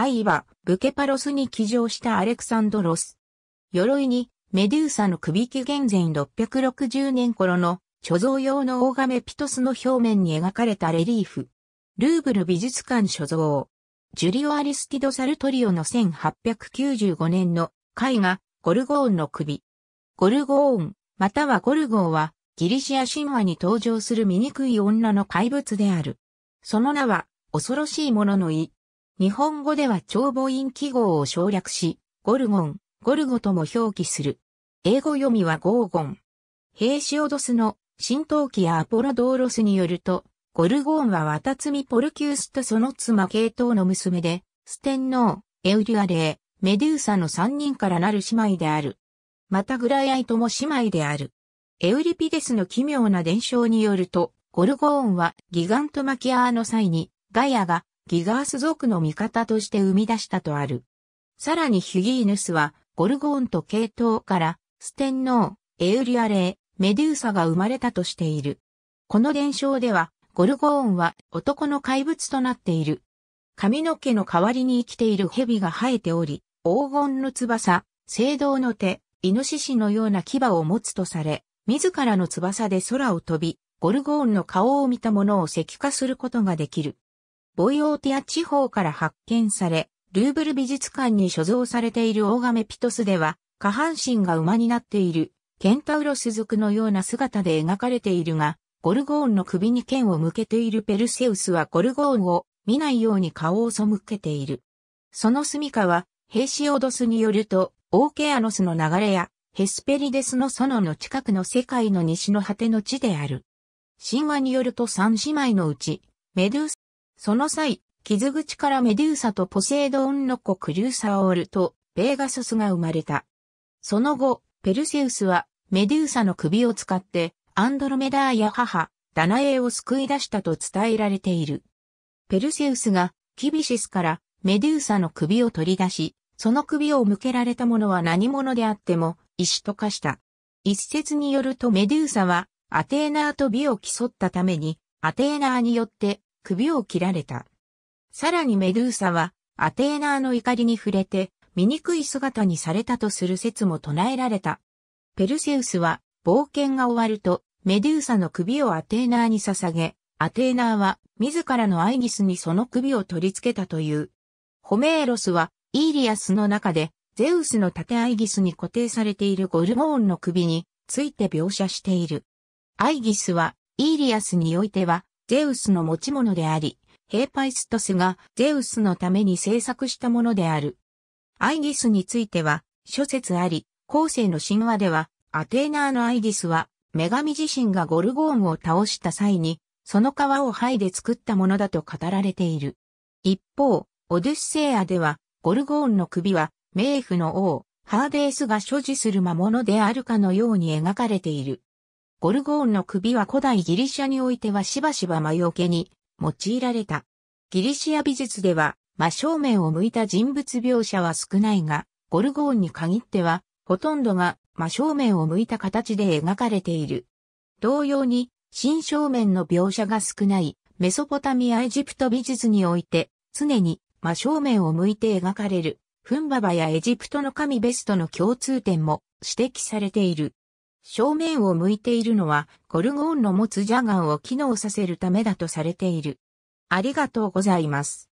愛はブケパロスに騎乗したアレクサンドロス。鎧にメデューサの首紀元前660年頃の貯蔵用の大亀ピトスの表面に描かれたレリーフ。ルーブル美術館所蔵。ジュリオ・アリスティド・サルトリオの1895年の絵画ゴルゴーンの首。ゴルゴーン、またはゴルゴーはギリシア神話に登場する醜い女の怪物である。その名は恐ろしいものの意。日本語では長母音記号を省略し、ゴルゴン、ゴルゴとも表記する。英語読みはゴーゴン。ヘイシオドスの新陶器やアポロドーロスによると、ゴルゴーンはワタツミポルキュースとその妻系統の娘で、ステンノー、エウリュアレー、メデューサの三人からなる姉妹である。またグライアイとも姉妹である。エウリピデスの奇妙な伝承によると、ゴルゴーンはギガントマキアーの際に、ガヤがギガース族の味方として生み出したとある。さらにヒュギーヌスは、ゴルゴーンと系統から、ステンノー、エウリアレー、メデューサが生まれたとしている。この伝承では、ゴルゴーンは男の怪物となっている。髪の毛の代わりに生きている蛇が生えており、黄金の翼、青銅の手、イノシシのような牙を持つとされ、自らの翼で空を飛び、ゴルゴーンの顔を見たものを石化することができる。ボイオーティア地方から発見され、ルーブル美術館に所蔵されている大亀ピトスでは、下半身が馬になっている、ケンタウロス族のような姿で描かれているが、ゴルゴーンの首に剣を向けているペルセウスはゴルゴーンを見ないように顔を背けている。その住処は、ヘイシオドスによると、オーケアノスの流れや、ヘスペリデスの園の近くの世界の西の果ての地である。神話によると三姉妹のうち、メドゥーその際、傷口からメデューサとポセイドンの子クリューサオールとベーガソスが生まれた。その後、ペルセウスはメデューサの首を使ってアンドロメダーや母、ダナエを救い出したと伝えられている。ペルセウスがキビシスからメデューサの首を取り出し、その首を向けられたものは何者であっても石と化した。一説によるとメデューサはアテーナーと美を競ったためにアテーナーによって首を切られた。さらにメドゥーサは、アテーナーの怒りに触れて、醜い姿にされたとする説も唱えられた。ペルセウスは、冒険が終わると、メデューサの首をアテーナーに捧げ、アテーナーは、自らのアイギスにその首を取り付けたという。ホメーロスは、イーリアスの中で、ゼウスの盾アイギスに固定されているゴルゴーンの首について描写している。アイギスは、イーリアスにおいては、ゼウスの持ち物であり、ヘーパイストスがゼウスのために制作したものである。アイギスについては、諸説あり、後世の神話では、アテーナーのアイギスは、女神自身がゴルゴーンを倒した際に、その皮を剥いで作ったものだと語られている。一方、オデュッセイアでは、ゴルゴーンの首は、冥府の王、ハーデースが所持する魔物であるかのように描かれている。ゴルゴーンの首は古代ギリシャにおいてはしばしば魔除けに用いられた。ギリシア美術では真正面を向いた人物描写は少ないが、ゴルゴーンに限ってはほとんどが真正面を向いた形で描かれている。同様に、新正面の描写が少ないメソポタミアエジプト美術において常に真正面を向いて描かれるフンババやエジプトの神ベストの共通点も指摘されている。正面を向いているのは、ゴルゴーンの持つジャガーを機能させるためだとされている。ありがとうございます。